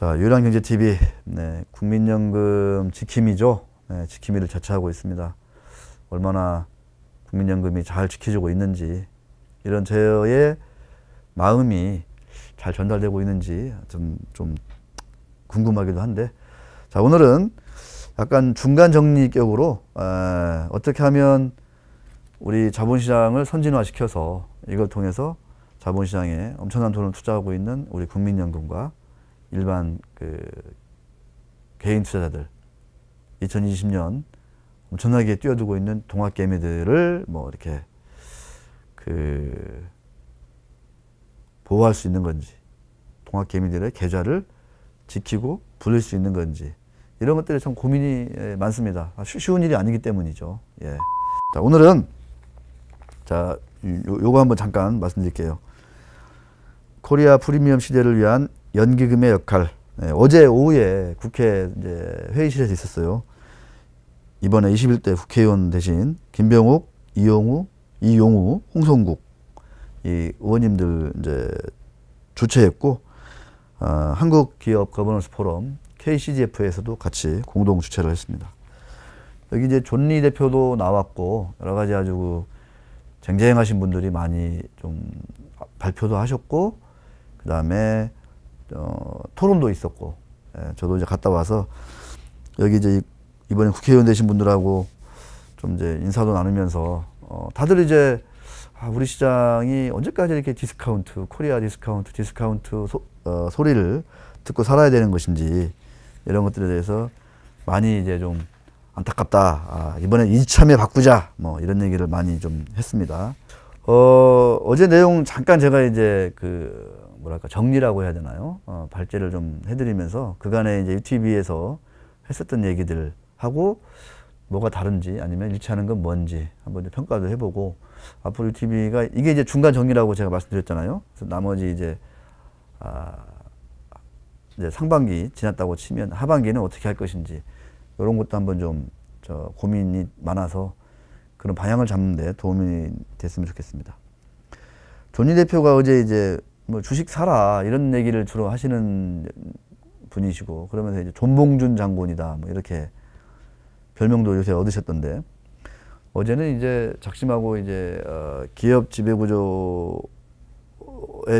자, 유랑경제TV, 네, 국민연금 지킴이죠. 네, 지킴이를 자처하고 있습니다. 얼마나 국민연금이 잘 지켜지고 있는지, 이런 저의 마음이 잘 전달되고 있는지 좀, 좀 궁금하기도 한데, 자, 오늘은 약간 중간 정리격으로, 에, 어떻게 하면 우리 자본시장을 선진화시켜서 이걸 통해서 자본시장에 엄청난 돈을 투자하고 있는 우리 국민연금과 일반 그 개인 투자자들 2020년 엄청나게 뛰어들고 있는 동학개미들을 뭐 이렇게 그 보호할 수 있는 건지 동학개미들의 계좌를 지키고 부를 수 있는 건지 이런 것들이 참 고민이 예, 많습니다. 아, 쉬운 일이 아니기 때문이죠. 예. 자 오늘은 자 요, 요거 한번 잠깐 말씀드릴게요. 코리아 프리미엄 시대를 위한 연기금의 역할. 네, 어제 오후에 국회 회의실에서 있었어요. 이번에 21대 국회의원 대신 김병욱, 이용우, 이용우, 홍성국 이 의원님들 이제 주최했고 어, 한국기업 거버넌스 포럼 KCGF에서도 같이 공동 주최를 했습니다. 여기 이제 존리 대표도 나왔고 여러 가지 아주 쟁쟁하신 분들이 많이 좀 발표도 하셨고 그 다음에 어, 토론도 있었고 예, 저도 이제 갔다 와서 여기 이제 이번에 국회의원 되신 분들하고 좀 이제 인사도 나누면서 어, 다들 이제 아, 우리 시장이 언제까지 이렇게 디스카운트 코리아 디스카운트 디스카운트 소, 어, 소리를 듣고 살아야 되는 것인지 이런 것들에 대해서 많이 이제 좀 안타깝다. 아, 이번에 이참에 바꾸자. 뭐 이런 얘기를 많이 좀 했습니다. 어, 어제 내용 잠깐 제가 이제 그 뭐랄까 정리라고 해야 되나요? 어, 발제를 좀 해드리면서 그간에 이제 UTV에서 했었던 얘기들 하고 뭐가 다른지 아니면 일치하는 건 뭔지 한번 평가도 해보고 앞으로 UTV가 이게 이제 중간 정리라고 제가 말씀드렸잖아요. 그래서 나머지 이제 아, 이제 상반기 지났다고 치면 하반기는 어떻게 할 것인지 이런 것도 한번 좀 저 고민이 많아서 그런 방향을 잡는데 도움이 됐으면 좋겠습니다. 존희 대표가 어제 이제 뭐 주식 사라 이런 얘기를 주로 하시는 분이시고 그러면서 이제 존봉준 장군이다 뭐 이렇게 별명도 요새 얻으셨던데 어제는 이제 작심하고 이제 어, 기업 지배구조에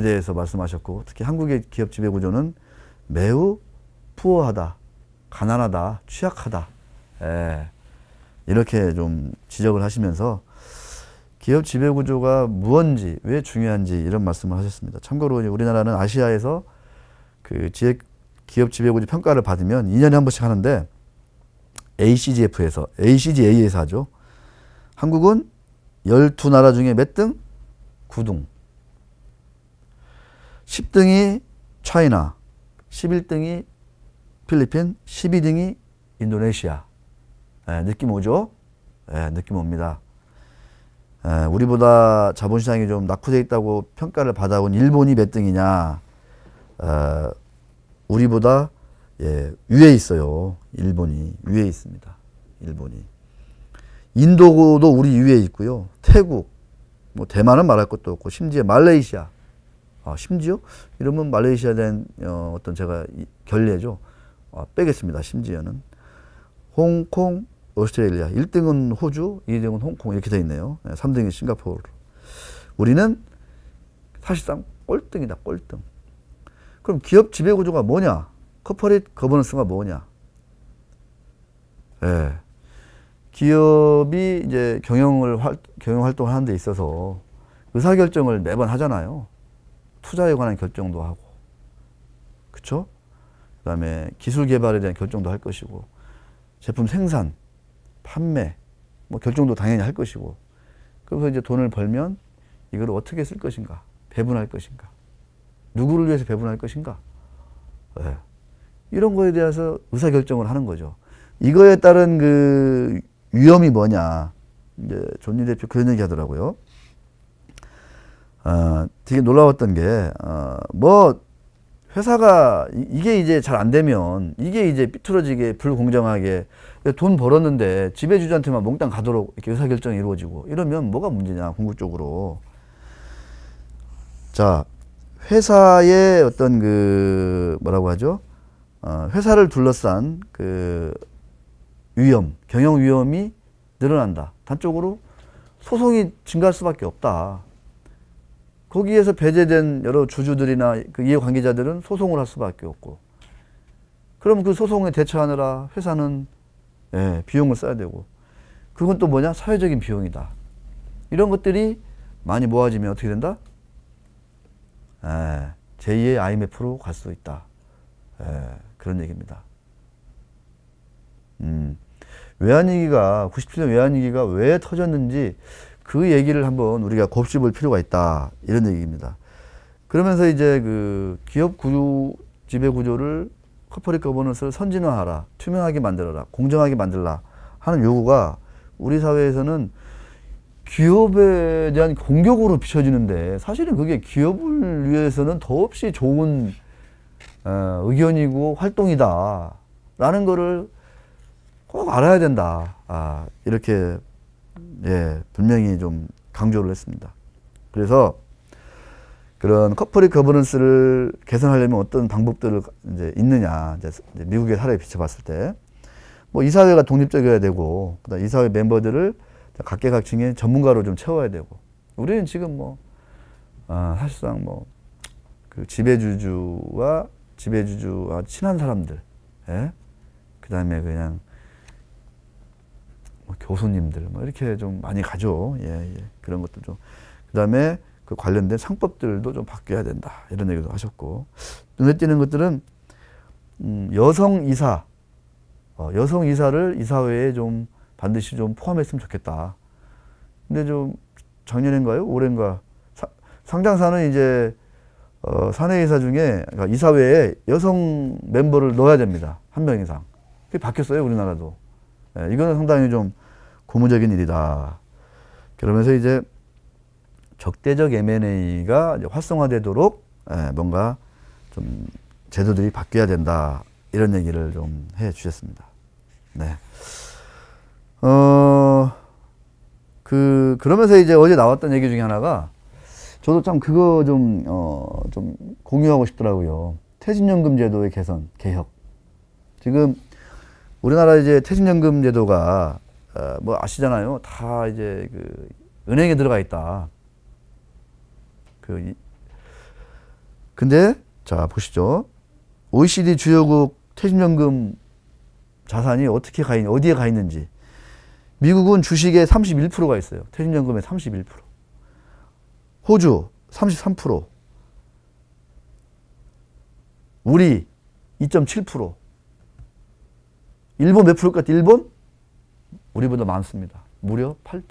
대해서 말씀하셨고 특히 한국의 기업 지배구조는 매우 푸어하다, 가난하다, 취약하다 에, 예. 이렇게 좀 지적을 하시면서 기업 지배구조가 무언지, 왜 중요한지 이런 말씀을 하셨습니다. 참고로 우리나라는 아시아에서 그 지혜, 기업 지배구조 평가를 받으면 2년에 한 번씩 하는데 ACGF에서, ACGA에서 하죠. 한국은 12나라 중에 몇 등? 9등. 10등이 차이나, 11등이 필리핀, 12등이 인도네시아. 네, 느낌 오죠? 네, 느낌 옵니다. 우리보다 자본시장이 좀낙후되어 있다고 평가를 받아온 일본이 몇 등이냐? 우리보다 예, 위에 있어요. 일본이 위에 있습니다. 일본이 인도도 우리 위에 있고요. 태국, 뭐 대만은 말할 것도 없고 심지어 말레이시아, 아, 심지어 이러면 말레이시아에 대 어, 떤 제가 결례죠. 아, 빼겠습니다. 심지어는 홍콩, 오스트레일리아, 1등은 호주, 2등은 홍콩 이렇게 되어 있네요. 3등이 싱가포르. 우리는 사실상 꼴등이다, 꼴등. 그럼 기업 지배 구조가 뭐냐? 커퍼릿 거버넌스가 뭐냐? 예. 기업이 이제 경영을 활, 경영 활동을 하는 데 있어서 의사 결정을 매번 하잖아요. 투자에 관한 결정도 하고. 그쵸 그다음에 기술 개발에 대한 결정도 할 것이고 제품 생산 판매, 뭐 결정도 당연히 할 것이고. 그래서 이제 돈을 벌면 이걸 어떻게 쓸 것인가? 배분할 것인가? 누구를 위해서 배분할 것인가? 네. 이런 거에 대해서 의사결정을 하는 거죠. 이거에 따른 그 위험이 뭐냐. 이제 존니 대표 그런 얘기 하더라고요. 어, 되게 놀라웠던 게, 어, 뭐, 회사가 이게 이제 잘 안 되면, 이게 이제 삐뚤어지게 불공정하게 돈 벌었는데 지배주자한테만 몽땅 가도록 이렇게 의사결정이 이루어지고 이러면 뭐가 문제냐 궁극적으로 자 회사의 어떤 그 뭐라고 하죠 어, 회사를 둘러싼 그 위험 경영 위험이 늘어난다 단적으로 소송이 증가할 수밖에 없다 거기에서 배제된 여러 주주들이나 그 이해 관계자들은 소송을 할 수밖에 없고 그럼 그 소송에 대처하느라 회사는 예, 비용을 써야 되고. 그건 또 뭐냐? 사회적인 비용이다. 이런 것들이 많이 모아지면 어떻게 된다? 예, 제2의 IMF로 갈 수 있다. 예, 그런 얘기입니다. 음, 외환위기가, 97년 외환위기가 왜 터졌는지 그 얘기를 한번 우리가 곱씹을 필요가 있다. 이런 얘기입니다. 그러면서 이제 그 기업 구조, 지배 구조를 커플리 거버넌스를 선진화하라, 투명하게 만들어라, 공정하게 만들라 하는 요구가 우리 사회에서는 기업에 대한 공격으로 비춰지는데 사실은 그게 기업을 위해서는 더없이 좋은 어, 의견이고 활동이다 라는 거를 꼭 알아야 된다 아, 이렇게 예, 분명히 좀 강조를 했습니다. 그래서 그런 커플의 거버넌스를 개선하려면 어떤 방법들을 이제 있느냐 이제 미국의 사례에 비춰봤을 때뭐 이사회가 독립적이어야 되고 그다음 이사회 멤버들을 각계각층의 전문가로 좀 채워야 되고 우리는 지금 뭐 아, 사실상 뭐 그 지배주주와 지배주주와 친한 사람들 예? 그다음에 그냥 뭐 교수님들 뭐 이렇게 좀 많이 가죠 예, 예. 그런 것도 좀 그다음에 그 관련된 상법들도 좀 바뀌어야 된다. 이런 얘기도 하셨고. 눈에 띄는 것들은 음, 여성 이사, 어, 여성 이사를 이사회에 좀 반드시 좀 포함했으면 좋겠다. 근데 좀 작년인가요? 올해인가? 사, 상장사는 이제 어, 사내 이사 중에 그러니까 이사회에 여성 멤버를 넣어야 됩니다. 한 명 이상. 그게 바뀌었어요, 우리나라도. 예, 이거는 상당히 좀 고무적인 일이다. 그러면서 이제 적대적 M&A가 활성화되도록 예, 뭔가 좀 제도들이 바뀌어야 된다 이런 얘기를 좀 해 주셨습니다. 네. 어, 그 그러면서 이제 어제 나왔던 얘기 중에 하나가 저도 참 그거 좀좀 어, 좀 공유하고 싶더라고요. 퇴직연금 제도의 개선 개혁. 지금 우리나라 이제 퇴직연금 제도가 어, 뭐 아시잖아요. 다 이제 그 은행에 들어가 있다. 그 근데 자 보시죠. OECD 주요국 퇴직연금 자산이 어떻게 가 있는 어디에 가 있는지 미국은 주식에 31%가 있어요. 퇴직연금에 31%. 호주 33%. 우리 2.7%. 일본 몇 프로일 것같 일본? 우리보다 많습니다. 무려 8%.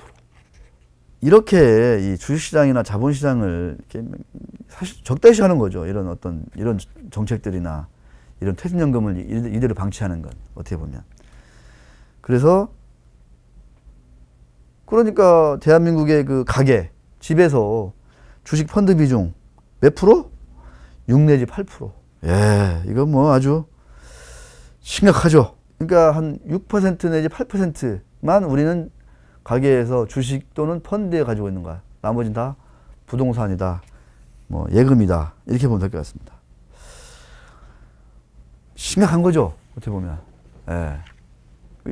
이렇게 이 주식시장이나 자본시장을 이렇게 사실 적대시하는 거죠. 이런 어떤 이런 정책들이나 이런 퇴직연금을 이대로 방치하는 건 어떻게 보면. 그래서 그러니까 대한민국의 그 가게 집에서 주식 펀드 비중 몇 프로? 6 내지 8%. 예, 이건 뭐 아주 심각하죠. 그러니까 한 6% 내지 8%만 우리는 가게에서 주식 또는 펀드에 가지고 있는가. 나머지는 다 부동산이다. 뭐 예금이다. 이렇게 보면 될 것 같습니다. 심각한 거죠. 어떻게 보면. 예.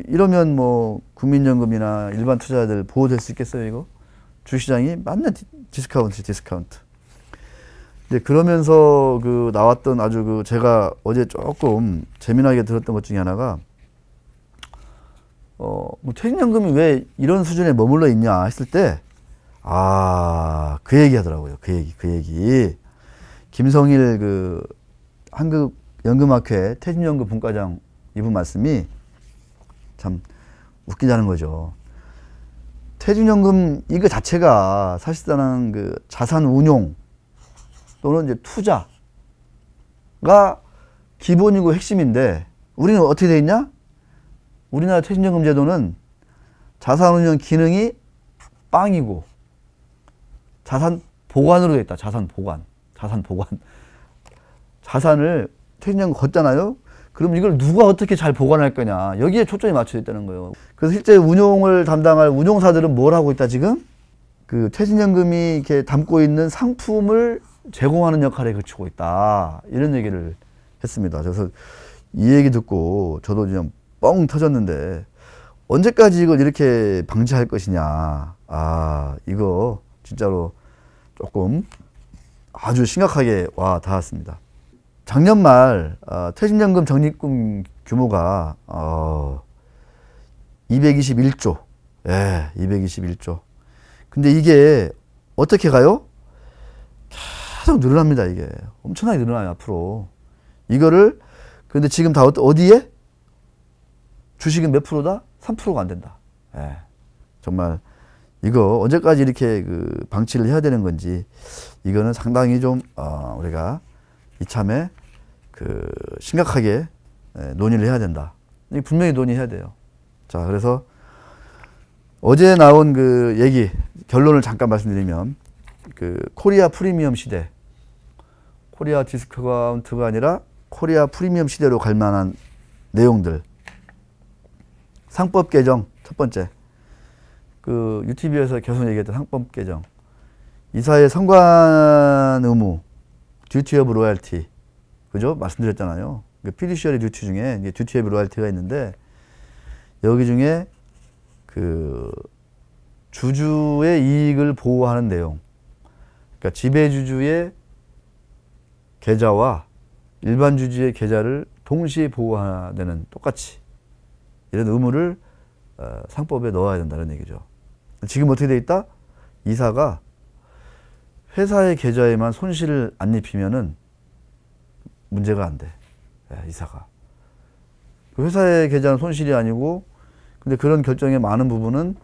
이러면 뭐 국민연금이나 일반 투자자들 보호될 수 있겠어요, 이거? 주시장이 맨날 디스카운트, 디스카운트. 이제 그러면서 그 나왔던 아주 그 제가 어제 조금 재미나게 들었던 것 중에 하나가 어, 뭐 퇴직연금이 왜 이런 수준에 머물러 있냐 했을 때, 아, 그 얘기 하더라고요. 그 얘기, 그 얘기. 김성일 그 한국연금학회 퇴직연금 분과장 이분 말씀이 참 웃기다는 거죠. 퇴직연금 이거 자체가 사실상 그 자산 운용 또는 이제 투자가 기본이고 핵심인데 우리는 어떻게 돼 있냐? 우리나라 퇴직연금 제도는 자산운용 기능이 빵이고 자산 보관으로 돼 있다. 자산 보관. 자산 보관. 자산을 퇴직연금 걷잖아요. 그럼 이걸 누가 어떻게 잘 보관할 거냐. 여기에 초점이 맞춰져 있다는 거예요. 그래서 실제 운용을 담당할 운용사들은 뭘 하고 있다 지금? 그 퇴직연금이 이렇게 담고 있는 상품을 제공하는 역할에 그치고 있다. 이런 얘기를 했습니다. 그래서 이 얘기 듣고 저도 좀뻥 터졌는데 언제까지 이걸 이렇게 방지할 것이냐. 아, 이거 진짜로 조금 아주 심각하게 와 닿았습니다. 작년 말 어, 퇴직연금 적립금 규모가 어, 221조. 예, 221조. 근데 이게 어떻게 가요? 계속 늘어납니다, 이게. 엄청나게 늘어나요, 앞으로. 이거를, 근데 지금 다 어디에? 주식은 몇 프로다? 3%가 안 된다. 예. 정말 이거 언제까지 이렇게 그 방치를 해야 되는 건지 이거는 상당히 좀 어, 우리가 이참에 그 심각하게 예, 논의를 해야 된다. 분명히 논의해야 돼요. 자, 그래서 어제 나온 그 얘기 결론을 잠깐 말씀드리면 그 코리아 프리미엄 시대 코리아 디스카운트가 아니라 코리아 프리미엄 시대로 갈 만한 내용들 상법 개정 첫 번째. 그 유튜브에서 계속 얘기했던 상법 개정. 이사의 선관 의무, 듀티 오브 로얄티. 그죠? 말씀드렸잖아요. 그 피디셔리 듀티 중에 이제 듀티 오브 로얄티가 있는데 여기 중에 그 주주의 이익을 보호하는 내용. 그러니까 지배주주의 계좌와 일반 주주의 계좌를 동시에 보호하는 똑같이 이런 의무를 어, 상법에 넣어야 된다는 얘기죠. 지금 어떻게 돼 있다? 이사가 회사의 계좌에만 손실을 안 입히면은 문제가 안 돼. 예, 이사가. 그 회사의 계좌는 손실이 아니고 근데 그런 결정의 많은 부분은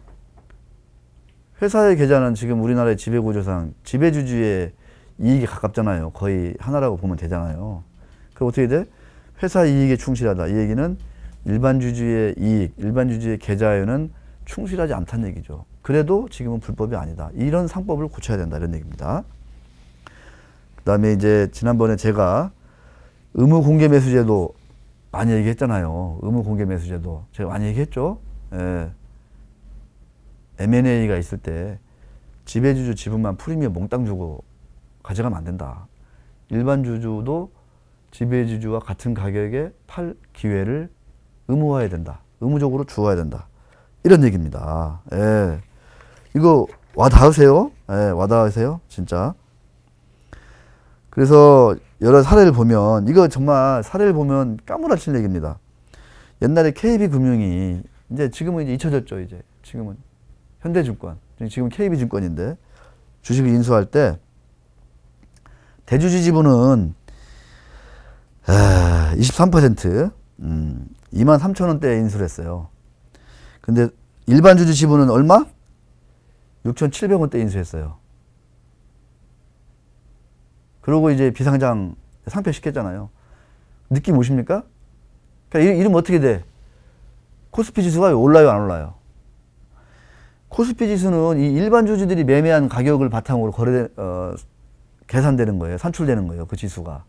회사의 계좌는 지금 우리나라의 지배구조상 지배주주의 이익에 가깝잖아요. 거의 하나라고 보면 되잖아요. 그럼 어떻게 돼? 회사 이익에 충실하다. 이 얘기는 일반주주의 이익, 일반주주의 계좌에는 충실하지 않다는 얘기죠. 그래도 지금은 불법이 아니다. 이런 상법을 고쳐야 된다. 이런 얘기입니다. 그 다음에 이제 지난번에 제가 의무 공개 매수제도 많이 얘기했잖아요. 의무 공개 매수제도. 제가 많이 얘기했죠. 예. M&A가 있을 때 지배주주 지분만 프리미엄 몽땅 주고 가져가면 안 된다. 일반 주주도 지배주주와 같은 가격에 팔 기회를 의무화해야 된다. 의무적으로 주어야 된다. 이런 얘기입니다. 예. 이거 와닿으세요? 예, 와닿으세요? 진짜. 그래서 여러 사례를 보면 이거 정말 사례를 보면 까무라친 얘기입니다. 옛날에 KB 금융이 이제 지금은 이제 잊혀졌죠 이제 지금은 현대증권 지금 KB 증권인데 주식을 인수할 때 대주주 지분은 23% 아, 음, 2만 3천 원대에 인수했어요. 를 근데 일반 주주 지분은 얼마? 6,700원대 에 인수했어요. 그러고 이제 비상장 상표시켰잖아요 느낌 오십니까? 그러니까 이름 어떻게 돼? 코스피 지수가 올라요, 안 올라요? 코스피 지수는 이 일반 주주들이 매매한 가격을 바탕으로 거래 어, 계산되는 거예요. 산출되는 거예요. 그 지수가.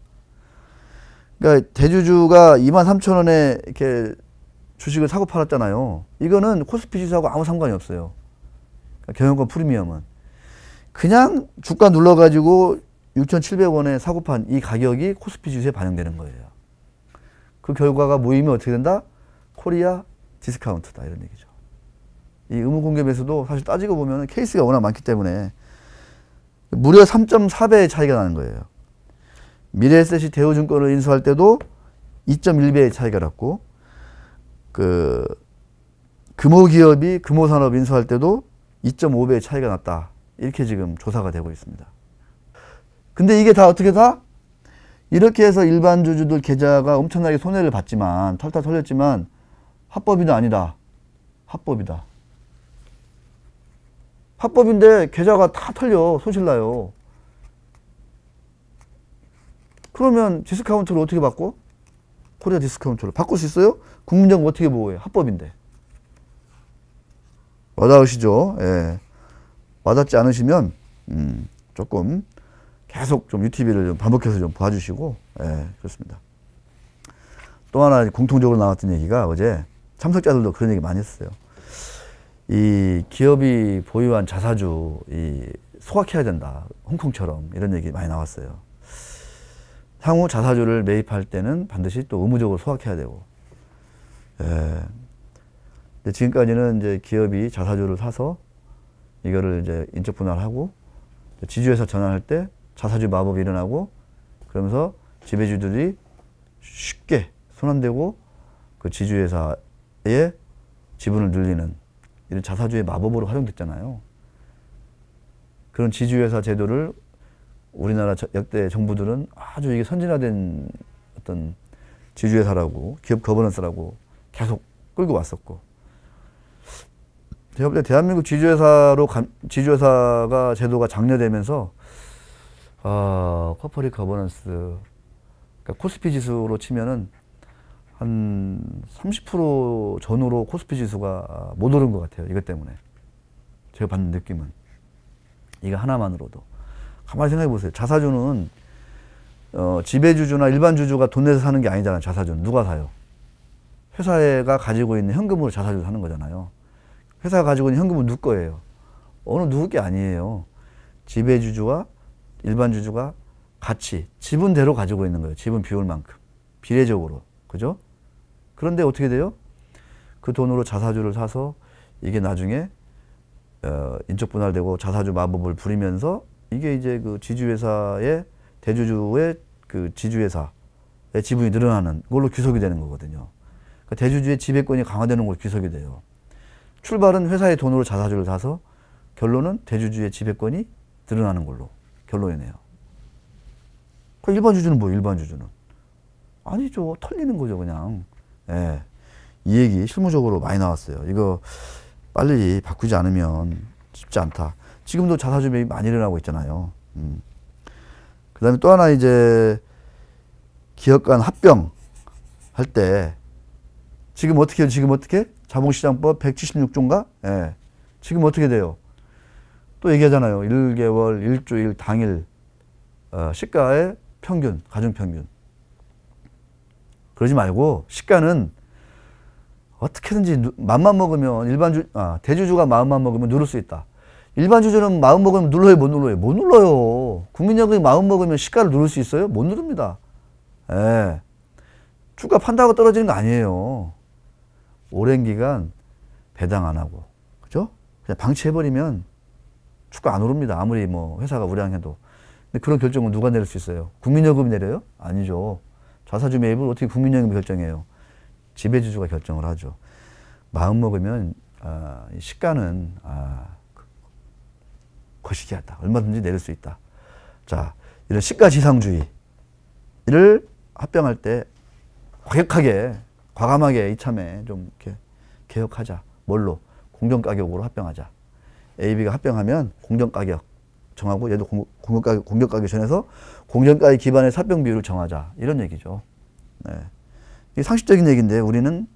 그러니까 대주주가 2만 3천 원에 이렇게 주식을 사고 팔았잖아요. 이거는 코스피 지수하고 아무 상관이 없어요. 그러니까 경영권 프리미엄은. 그냥 주가 눌러가지고 6,700원에 사고 판 이 가격이 코스피 지수에 반영되는 거예요. 그 결과가 모임이 어떻게 된다? 코리아 디스카운트다 이런 얘기죠. 이의무공개에서도 사실 따지고 보면 케이스가 워낙 많기 때문에 무려 3.4배의 차이가 나는 거예요. 미래에셋이 대우증권을 인수할 때도 2.1배의 차이가 났고 그 금호기업이 금호산업 인수할 때도 2.5배의 차이가 났다. 이렇게 지금 조사가 되고 있습니다. 근데 이게 다 어떻게 다? 이렇게 해서 일반 주주들 계좌가 엄청나게 손해를 봤지만 털다 털렸지만 합법이도 아니다. 합법이다. 합법인데 계좌가 다 털려. 손실나요 그러면 디스카운트를 어떻게 바꿔? 코리아 디스카운트를 바꿀 수 있어요? 국민정부 어떻게 보호해? 합법인데. 와닿으시죠? 예. 와닿지 않으시면 음, 조금 계속 좀 유튜브를 좀 반복해서 좀 봐주시고 예, 그렇습니다. 또 하나 공통적으로 나왔던 얘기가 어제 참석자들도 그런 얘기 많이 했어요. 이 기업이 보유한 자사주 이 소각해야 된다. 홍콩처럼 이런 얘기 많이 나왔어요. 향후 자사주를 매입할 때는 반드시 또 의무적으로 소각해야 되고. 예. 지금까지는 이제 기업이 자사주를 사서 이거를 이제 인적 분할하고 지주에서 전환할 때 자사주 마법이 일어나고 그러면서 지배주들이 쉽게 손안대고 그 지주회사의 지분을 늘리는 이런 자사주의 마법으로 활용됐잖아요. 그런 지주회사 제도를 우리나라 역대 정부들은 아주 이게 선진화된 어떤 지주회사라고 기업 거버넌스라고 계속 끌고 왔었고 제가 볼때 대한민국 지주회사로 감, 지주회사가 제도가 장려되면서 어, 아, 커퍼리 거버넌스 그러니까 코스피 지수로 치면은 한 30% 전후로 코스피 지수가 못 오른 것 같아요. 이것 때문에 제가 받는 느낌은 이거 하나만으로도. 가만히 생각해 보세요. 자사주는 어, 지배주주나 일반 주주가 돈 내서 사는 게 아니잖아요. 자사주는 누가 사요? 회사가 가지고 있는 현금으로 자사주 사는 거잖아요. 회사가 가지고 있는 현금은 누 거예요? 어느 누구 게 아니에요. 지배주주와 일반 주주가 같이 지분대로 가지고 있는 거예요. 지분 비율만큼. 비례적으로. 그죠? 그런데 어떻게 돼요? 그 돈으로 자사주를 사서 이게 나중에 어, 인적 분할되고 자사주 마법을 부리면서 이게 이제 그 지주회사의 대주주의 그 지주회사의 지분이 늘어나는 걸로 귀속이 되는 거거든요. 그러니까 대주주의 지배권이 강화되는 걸로 귀속이 돼요. 출발은 회사의 돈으로 자사주를 사서 결론은 대주주의 지배권이 늘어나는 걸로 결론이네요. 일반 주주는 뭐 일반 주주는 아니죠 털리는 거죠 그냥. 예. 이 얘기 실무적으로 많이 나왔어요. 이거 빨리 바꾸지 않으면 쉽지 않다. 지금도 자사주 매입 많이 일어나고 있잖아요. 음. 그 다음에 또 하나 이제 기업 간 합병 할 때 지금 어떻게 해요? 지금 어떻게? 자본시장법 176조인가? 예. 지금 어떻게 돼요? 또 얘기하잖아요. 1개월, 일주일, 당일 어, 시가의 평균, 가중평균. 그러지 말고 시가는 어떻게든지 맘만 먹으면 일반 주, 아, 대주주가 마음만 먹으면 누를 수 있다. 일반 주주는 마음 먹으면 눌러요, 못 눌러요? 못 눌러요. 국민연금이 마음 먹으면 시가를 누를 수 있어요? 못 누릅니다. 예. 주가 판다고 떨어지는 거 아니에요. 오랜 기간 배당 안 하고, 그죠? 그냥 방치해버리면 주가 안 오릅니다. 아무리 뭐 회사가 우량해도. 근데 그런 결정을 누가 내릴 수 있어요? 국민연금이 내려요? 아니죠. 자사주 매입을 어떻게 국민연금이 결정해요? 지배주주가 결정을 하죠. 마음 먹으면 아, 시가는 아, 거시기 하다. 얼마든지 내릴 수 있다. 자, 이런 시가지상주의를 합병할 때 과격하게, 과감하게 이참에 좀 이렇게 개혁하자. 뭘로? 공정가격으로 합병하자. AB가 합병하면 공정가격 정하고 얘도 공격가격, 공격가격 전에서 공정가격 기반의 합병 비율을 정하자. 이런 얘기죠. 네. 이 상식적인 얘기인데 우리는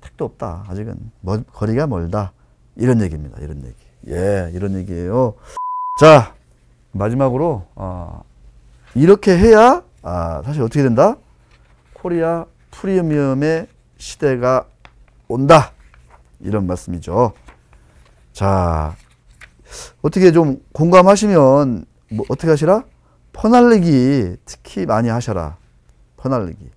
택도 없다. 아직은 멀, 거리가 멀다. 이런 얘기입니다. 이런 얘기. 예, 이런 얘기예요. 자, 마지막으로 어, 이렇게 해야 아, 사실 어떻게 된다? 코리아 프리미엄의 시대가 온다. 이런 말씀이죠. 자, 어떻게 좀 공감하시면 뭐 어떻게 하시라? 퍼날리기 특히 많이 하셔라. 퍼날리기.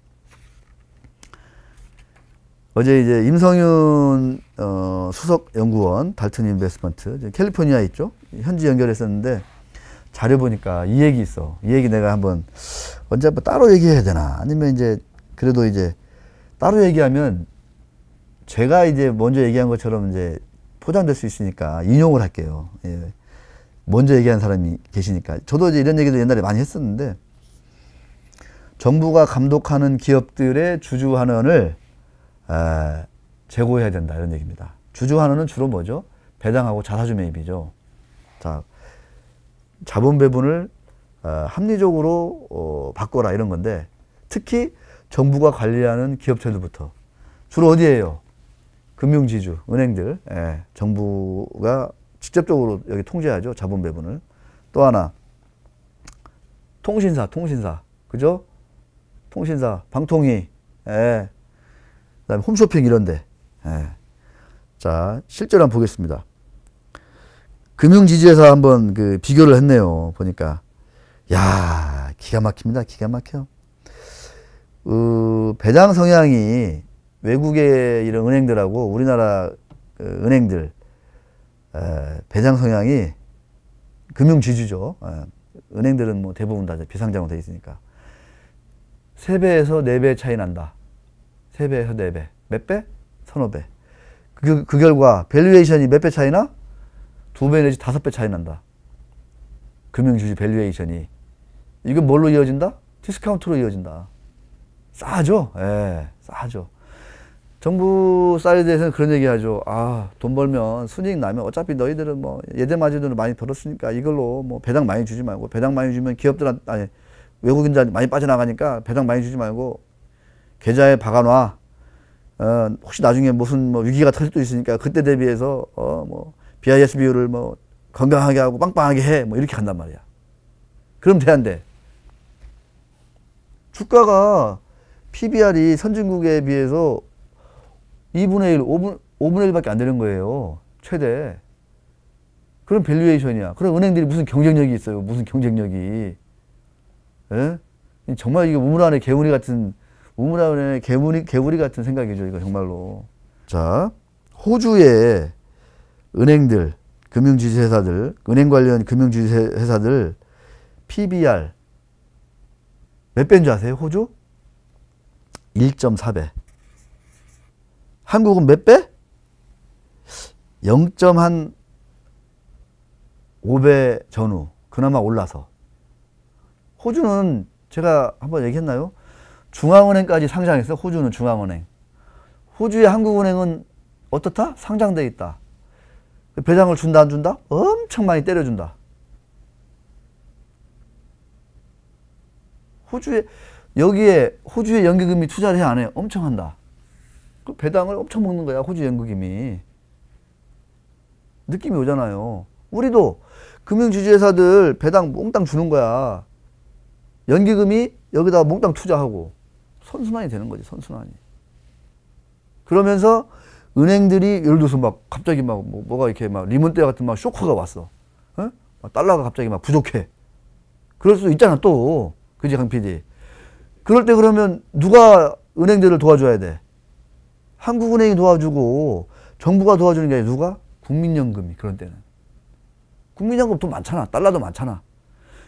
어제 이제 임성윤 어, 수석 연구원 달튼 인베스먼트 캘리포니아 있죠? 현지 연결했었는데 자료 보니까 이 얘기 있어. 이 얘기 내가 한번 언제 한번 따로 얘기해야 되나? 아니면 이제 그래도 이제 따로 얘기하면 제가 이제 먼저 얘기한 것처럼 이제 포장될 수 있으니까 인용을 할게요. 예. 먼저 얘기한 사람이 계시니까. 저도 이제 이런 얘기도 옛날에 많이 했었는데 정부가 감독하는 기업들의 주주 환원을 에, 제고해야 된다 이런 얘기입니다. 주주 환원은 주로 뭐죠? 배당하고 자사주 매입이죠. 다 자본 배분을 어, 합리적으로 어, 바꿔라 이런 건데 특히 정부가 관리하는 기업체들부터 주로 어디에요? 금융지주, 은행들, 예, 정부가 직접적으로 여기 통제하죠 자본 배분을. 또 하나 통신사, 통신사, 그죠? 통신사, 방통위, 예. 그다음 홈쇼핑 이런데. 예. 자 실제로 한번 보겠습니다. 금융 지주에서 한번 그 비교를 했네요. 보니까 야 기가 막힙니다. 기가 막혀. 어, 배당 성향이 외국의 이런 은행들하고 우리나라 어, 은행들 에, 배당 성향이 금융 지주죠. 에, 예, 은행들은 뭐 대부분 다 비상장으로 돼 있으니까 3배에서 4배 차이 난다. 3배에서 4배. 몇 배? 서너 배. 그, 그 결과 밸류에이션이 몇 배 차이나? 두배 내지 다섯 배 차이 난다. 금융주식 밸류에이션이. 이거 뭘로 이어진다? 디스카운트로 이어진다. 싸죠? 예, 싸죠. 정부 사이드에서는 그런 얘기 하죠. 아, 돈 벌면, 순이익 나면 어차피 너희들은 뭐 예대 마진으로 많이 벌었으니까 이걸로 뭐 배당 많이 주지 말고 배당 많이 주면 기업들한테, 아니, 외국인들한테 많이 빠져나가니까 배당 많이 주지 말고 계좌에 박아놔. 어, 혹시 나중에 무슨 뭐 위기가 터질 수도 있으니까 그때 대비해서 어, 뭐 BIS 비율을 뭐 건강하게 하고 빵빵하게 해. 뭐 이렇게 간단 말이야. 그럼 돼안 돼? 주가가 PBR이 선진국에 비해서 2분의 1, 5분, 5분의 1밖에 안 되는 거예요. 최대. 그런 밸류에이션이야. 그럼 은행들이 무슨 경쟁력이 있어요. 무슨 경쟁력이. 예? 정말 이게 우물 안에 개구리 같은, 우물 안에 개구리, 개구리 같은 생각이죠. 이거 정말로. 자, 호주에 은행들, 금융주주회사들 은행 관련 금융주주회사들 PBR 몇 배인 줄 아세요? 호주? 1.4배. 한국은 몇 배? 0.5배 전후. 그나마 올라서. 호주는 제가 한번 얘기했나요? 중앙은행까지 상장했어요. 호주는 중앙은행. 호주의 한국은행은 어떻다? 상장돼 있다. 배당을 준다 안 준다? 엄청 많이 때려준다. 호주에 여기에 호주의 연기금이 투자를 해안 해? 엄청 한다. 그 배당을 엄청 먹는 거야 호주 연기금이. 느낌이 오잖아요. 우리도 금융주주회사들 배당 몽땅 주는 거야. 연기금이 여기다 몽땅 투자하고 선순환이 되는 거지 선순환이. 그러면서 은행들이 예를 들어서 막 갑자기 막 뭐, 가 이렇게 막 리몬 때 같은 막 쇼크가 왔어. 어? 달러가 갑자기 막 부족해. 그럴 수도 있잖아 또. 그지 강 PD. 그럴 때 그러면 누가 은행들을 도와줘야 돼? 한국은행이 도와주고 정부가 도와주는 게 아니라 누가? 국민연금이 그런 때는. 국민연금 도 많잖아. 달러도 많잖아.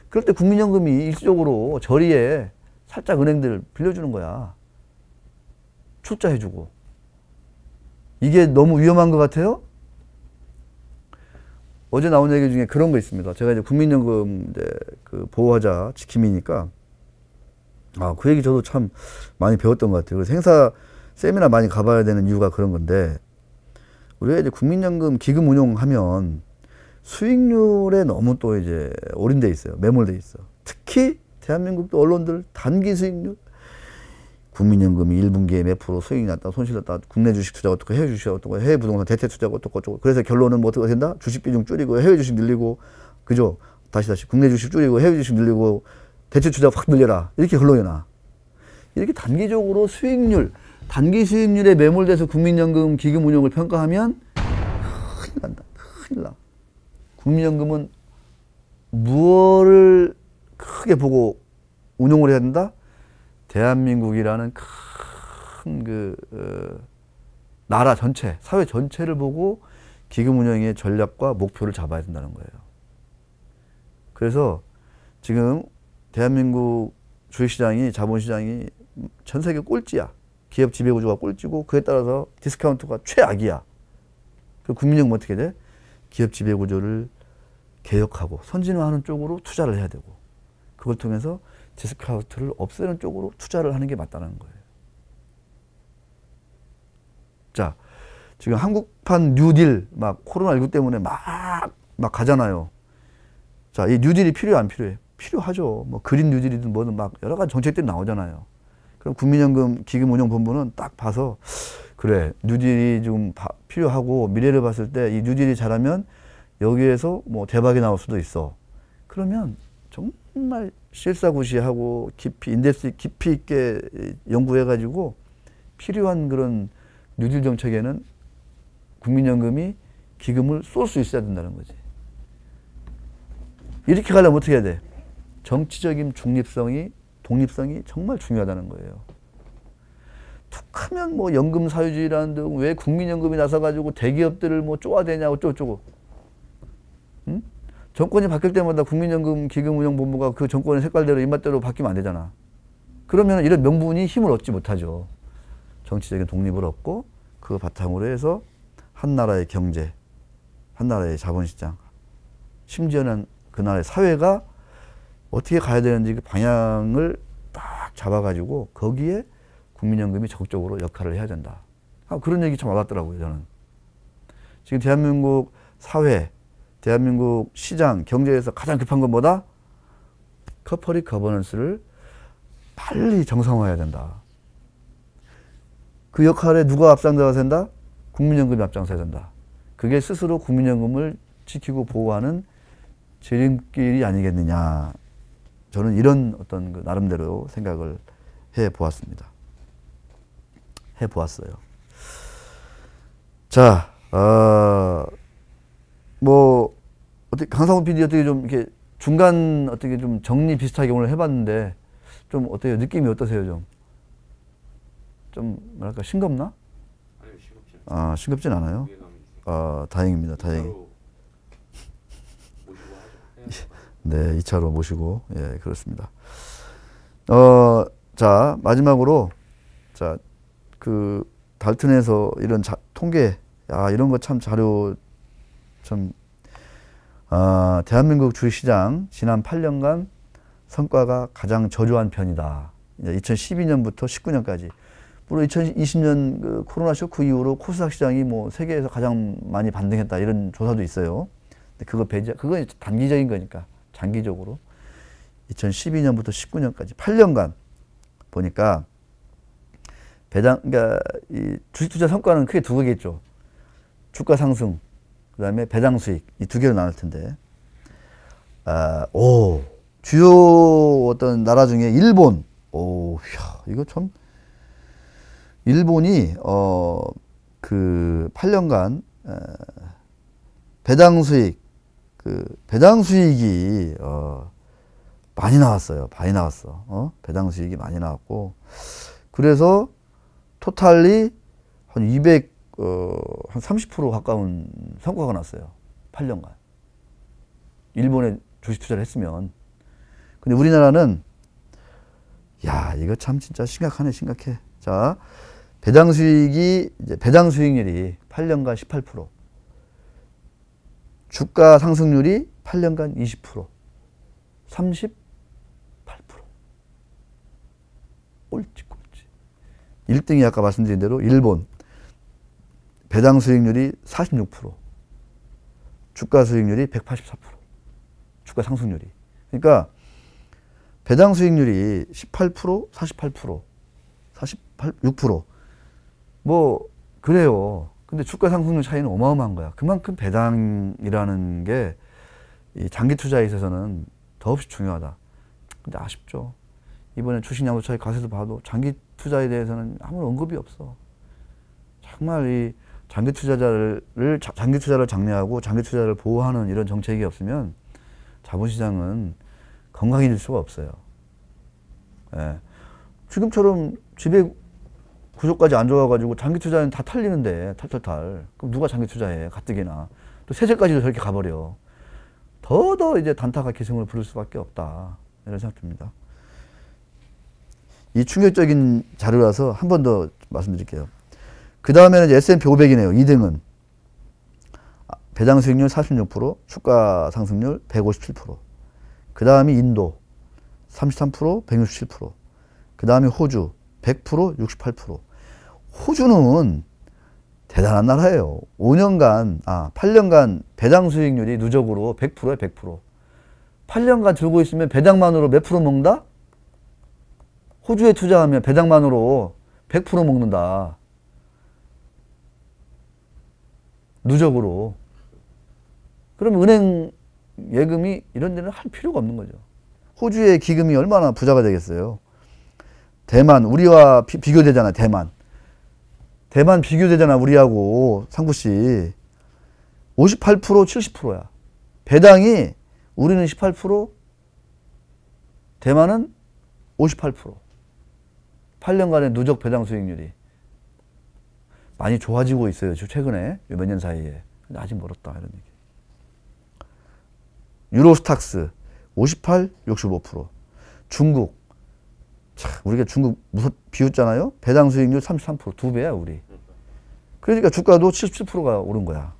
그럴 때 국민연금이 일시적으로 저리에 살짝 은행들 빌려주는 거야. 출자해주고. 이게 너무 위험한 것 같아요? 어제 나온 얘기 중에 그런 거 있습니다. 제가 이제 국민연금 이제 그 보호하자 지킴이니까 아, 그 얘기 저도 참 많이 배웠던 것 같아요. 그래서 행사 세미나 많이 가봐야 되는 이유가 그런 건데 우리가 이제 국민연금 기금 운용하면 수익률에 너무 또 이제 올인돼 있어요. 매몰돼 있어. 특히 대한민국도 언론들 단기 수익률 국민연금이 1분기에 몇 프로 수익 이 났다, 손실 났다, 국내 주식 투자 어떻게 해외 주식 어떻고, 해외 부동산 대체 투자 어떻게 어쩌고. 그래서 결론은 뭐 어떻게 된다? 주식 비중 줄이고, 해외 주식 늘리고, 그죠? 다시 다시 국내 주식 줄이고, 해외 주식 늘리고, 대체 투자 확 늘려라. 이렇게 흘러요, 나. 이렇게 단기적으로 수익률, 단기 수익률에 매몰돼서 국민연금 기금 운용을 평가하면 큰일 난다. 큰일 나. 국민연금은 무엇을 크게 보고 운용을 해야 된다? 대한민국이라는 큰그 어, 나라 전체, 사회 전체를 보고 기금 운영의 전략과 목표를 잡아야 된다는 거예요. 그래서 지금 대한민국 주식시장이 자본시장이 전 세계 꼴찌야. 기업 지배구조가 꼴찌고 그에 따라서 디스카운트가 최악이야. 그국민연 어떻게 돼? 기업 지배구조를 개혁하고 선진화하는 쪽으로 투자를 해야 되고 그걸 통해서 디스카운트를 없애는 쪽으로 투자를 하는 게 맞다는 거예요. 자, 지금 한국판 뉴딜 막 코로나19 때문에 막, 막 가잖아요. 자, 이 뉴딜이 필요해, 안 필요해? 필요하죠. 뭐 그린 뉴딜이든 뭐든 막 여러 가지 정책들이 나오잖아요. 그럼 국민연금 기금운용본부는 딱 봐서 그래, 뉴딜이 좀 바, 필요하고 미래를 봤을 때 이 뉴딜이 잘하면 여기에서 뭐 대박이 나올 수도 있어. 그러면 정말 실사구시하고 깊이 인덱스 깊이 있게 연구해가지고 필요한 그런 뉴딜 정책에는 국민연금이 기금을 쏠 수 있어야 된다는 거지. 이렇게 가려면 어떻게 해야 돼? 정치적인 중립성이 독립성이 정말 중요하다는 거예요. 툭하면 뭐 연금 사유주의라는 등 왜 국민연금이 나서가지고 대기업들을 뭐 쪼아대냐고 쪼쪼고, 응? 정권이 바뀔 때마다 국민연금 기금운용본부가 그 정권의 색깔대로 입맛대로 바뀌면 안 되잖아. 그러면 이런 명분이 힘을 얻지 못하죠. 정치적인 독립을 얻고 그 바탕으로 해서 한 나라의 경제, 한 나라의 자본시장, 심지어는 그 나라의 사회가 어떻게 가야 되는지 그 방향을 딱 잡아가지고 거기에 국민연금이 적극적으로 역할을 해야 된다. 아, 그런 얘기 참 와닿더라고요, 저는. 지금 대한민국 사회, 대한민국 시장 경제에서 가장 급한 건 뭐다? 커퍼리 거버넌스를 빨리 정상화해야 된다. 그 역할에 누가 앞장서야 된다? 국민연금이 앞장서야 된다. 그게 스스로 국민연금을 지키고 보호하는 재림길이 아니겠느냐. 저는 이런 어떤 그 나름대로 생각을 해 보았습니다. 해 보았어요. 자, 어... 뭐 어떻게 강상훈 PD 어떻게 좀 이렇게 중간 어떻게 좀 정리 비슷하게 오늘 해봤는데 좀 어때요? 느낌이 어떠세요 좀? 좀 뭐랄까 싱겁나? 아니요 싱겁지 않아요. 아 싱겁진 않아요? 아 다행입니다 다행히. 네, 2차로 모시고 예, 그렇습니다. 어, 자, 마지막으로 자, 그 달튼에서 이런 자, 통계 아, 이런 거 참 자료 참 어, 아, 대한민국 주식시장 지난 8년간 성과가 가장 저조한 편이다. 2012년부터 19년까지. 물론 2020년 그 코로나 쇼크 이후로 코스닥 시장이 뭐 세계에서 가장 많이 반등했다 이런 조사도 있어요. 근데 그거 배제, 그건 단기적인 거니까 장기적으로 2012년부터 19년까지 8년간 보니까 배당 그러니까 이 주식 투자 성과는 크게 두 개겠죠. 주가 상승, 그 다음에 배당 수익 이 두 개로 나눌 텐데 아, 오 주요 어떤 나라 중에 일본 오이 이거 참 일본이 어 그 8년간 배당 수익 그 배당 수익이 어 많이 나왔어요 많이 나왔어 어 배당 수익이 많이 나왔고 그래서 토탈리 한 200. 어, 한 30% 가까운 성과가 났어요. 8년간. 일본에 주식 투자를 했으면. 근데 우리나라는 야, 이거 참 진짜 심각하네, 심각해. 자, 배당 수익이 이제 배당 수익률이 8년간 18%. 주가 상승률이 8년간 20%. 38%. 꼴찌 꼴찌. 1등이 아까 말씀드린 대로 일본 배당 수익률이 46%, 주가 수익률이 184%, 주가 상승률이. 그러니까 배당 수익률이 18%, 48%, 4 6%. 뭐, 그래요. 근데 주가 상승률 차이는 어마어마한 거야. 그만큼 배당이라는 게 이 장기 투자에 있어서는 더없이 중요하다. 근데 아쉽죠. 이번에 주식양구차이 가세도 봐도 장기 투자에 대해서는 아무런 언급이 없어. 정말 이 장기 투자자를 장기 투자를 장려하고 장기 투자를 보호하는 이런 정책이 없으면 자본시장은 건강해질 수가 없어요. 예. 지금처럼 지배 구조까지 안 좋아가지고 장기 투자는 다 탈리는데 탈탈탈. 그럼 누가 장기 투자해 가뜩이나 또 세제까지도 저렇게 가버려. 더더 이제 단타가 기승을 부릴 수밖에 없다 이런 생각 듭니다. 이 충격적인 자료라서 한 번 더 말씀드릴게요. 그 다음에는 S&P 500이네요. 2등은. 아, 배당 수익률 46%, 주가 상승률 157%. 그 다음이 인도 33%, 167%. 그 다음에 호주 100%, 68%. 호주는 대단한 나라예요. 5년간, 아, 8년간 배당 수익률이 누적으로 100%에 100%. 8년간 들고 있으면 배당만으로 몇 프로 먹는다? 호주에 투자하면 배당만으로 100% 먹는다. 누적으로 그럼 은행 예금이 이런 데는 할 필요가 없는 거죠. 호주의 기금이 얼마나 부자가 되겠어요. 대만 우리와 비, 교되잖아 대만. 대만 비교되잖아 우리하고 상구 씨. 58% 70%야. 배당이 우리는 18% 대만은 58% 8년간의 누적 배당 수익률이 많이 좋아지고 있어요. 최근에 몇 년 사이에. 근데 아직 멀었다 이런 얘기. 유로스탁스 58, 65%. 중국. 참 우리가 중국 무섭 비웃잖아요. 배당 수익률 33%두 배야 우리. 그러니까 주가도 77%가 오른 거야.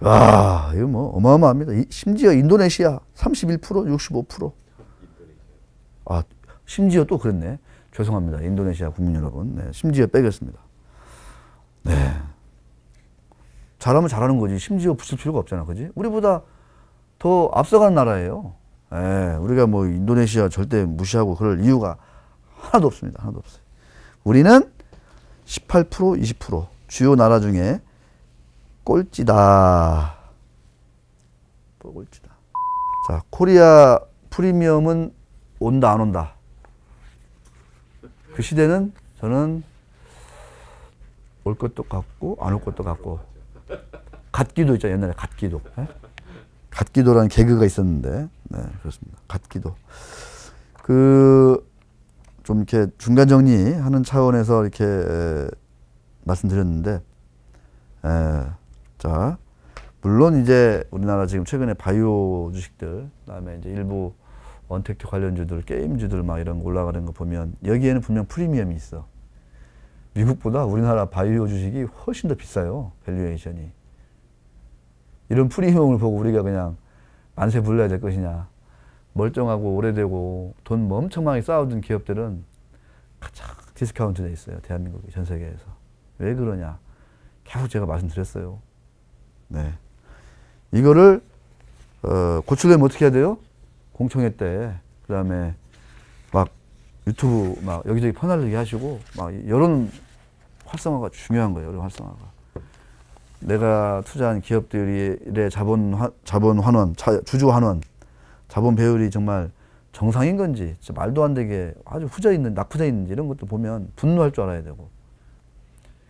와, 이거 뭐 어마어마합니다. 심지어 인도네시아 31%, 65%. 아, 심지어 또 그랬네. 죄송합니다. 인도네시아 국민 여러분. 네, 심지어 빼겠습니다. 네. 잘하면 잘하는 거지. 심지어 붙일 필요가 없잖아. 그지? 우리보다 더 앞서가는 나라예요. 예, 우리가 뭐 인도네시아 절대 무시하고 그럴 이유가 하나도 없습니다. 하나도 없어요. 우리는 18%, 20% 주요 나라 중에 꼴찌다. 또 뭐 꼴찌다. 자, 코리아 프리미엄은 온다, 안 온다. 그 시대는 저는 올 것도 같고 안 올 것도 같고 갓기도 있죠 옛날에 갓기도 네? 갓기도라는 개그가 있었는데 네 그렇습니다 갓기도 그 좀 이렇게 중간 정리하는 차원에서 이렇게 에, 말씀드렸는데 에, 자 물론 이제 우리나라 지금 최근에 바이오 주식들 그다음에 이제 일부 원택트 관련주들 게임주들 막 이런 거 올라가는 거 보면 여기에는 분명 프리미엄이 있어 미국보다 우리나라 바이오 주식이 훨씬 더 비싸요. 밸류에이션이. 이런 프리미엄을 보고 우리가 그냥 만세 불러야 될 것이냐. 멀쩡하고 오래되고 돈 엄청 많이 쌓아둔 기업들은 가장 디스카운트돼 있어요. 대한민국이 전 세계에서. 왜 그러냐. 계속 제가 말씀드렸어요. 네. 이거를 어, 고치려면 어떻게 해야 돼요? 공청회 때, 그 다음에 유튜브 막 여기저기 퍼날리게 하시고 막 여론 활성화가 중요한 거예요. 여론 활성화가. 내가 투자한 기업들의 자본 화, 자본 환원, 자, 주주 환원, 자본 배율이 정말 정상인 건지 말도 안 되게 아주 후져 있는 낙후져 있는지 이런 것도 보면 분노할 줄 알아야 되고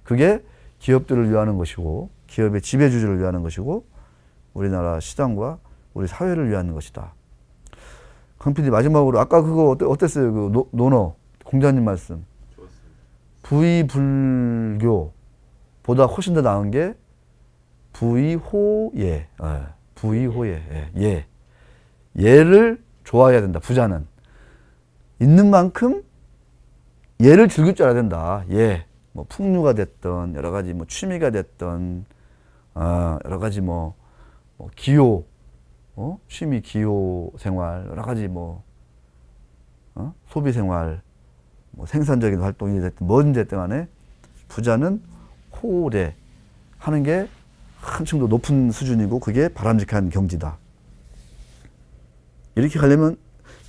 그게 기업들을 위하는 것이고 기업의 지배주주를 위하는 것이고 우리나라 시장과 우리 사회를 위한 것이다. 강PD 마지막으로 아까 그거 어땠, 어요그 노, 논어 공자님 말씀. 좋았습니다. 부의불교보다 훨씬 더 나은 게 부의호예. 예. 아, 부의호예. 예. 예. 예를 좋아해야 된다. 부자는 있는 만큼 예를 즐길 줄 알아야 된다. 예. 뭐 풍류가 됐던 여러 가지 뭐 취미가 됐던 아, 여러 가지 뭐, 뭐 기호 어? 취미 기호 생활 여러 가지 뭐 어? 소비 생활 뭐 생산적인 활동이 됐든 뭐지 됐든 간에 부자는 호래 하는 게 한층 더 높은 수준이고 그게 바람직한 경지다. 이렇게 가려면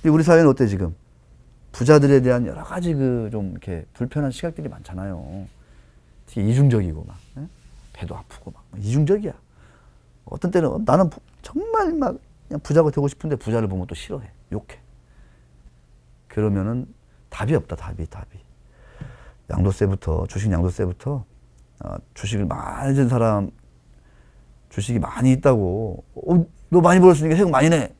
우리 사회는 어때 지금? 부자들에 대한 여러 가지 그 좀 이렇게 불편한 시각들이 많잖아요. 특히 이중적이고 막 에? 예? 배도 아프고 막 이중적이야. 어떤 때는 나는 정말 막 그냥 부자가 되고 싶은데 부자를 보면 또 싫어해. 욕해. 그러면은 답이 없다, 답이, 답이. 양도세부터, 주식 양도세부터, 어, 주식을 많이 든 사람, 주식이 많이 있다고, 어, 너 많이 벌었으니까 세금 많이 내!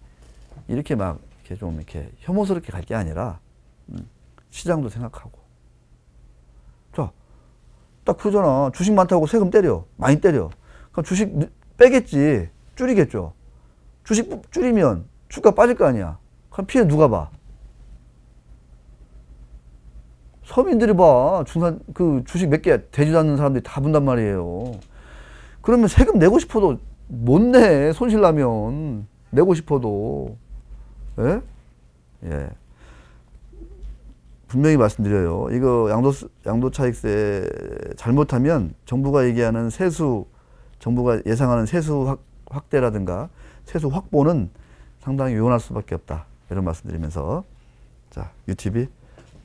이렇게 막, 이렇게 좀 이렇게 혐오스럽게 갈 게 아니라, 음, 시장도 생각하고. 자, 딱 그러잖아. 주식 많다고 세금 때려. 많이 때려. 그럼 주식 빼겠지. 줄이겠죠. 주식 줄이면 주가 빠질 거 아니야. 그럼 피해 누가 봐? 서민들이 봐. 중산, 그 주식 몇 개 되지도 않는 사람들이 다 본단 말이에요. 그러면 세금 내고 싶어도 못 내. 손실 나면. 내고 싶어도. 예? 예. 분명히 말씀드려요. 이거 양도, 양도 차익세 잘못하면 정부가 얘기하는 세수, 정부가 예상하는 세수 확, 확대라든가 세소 확보는 상당히 요원할 수밖에 없다. 이런 말씀드리면서 자 유튜브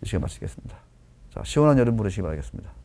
이 시간 마치겠습니다. 자 시원한 여름 보내시기 바라겠습니다.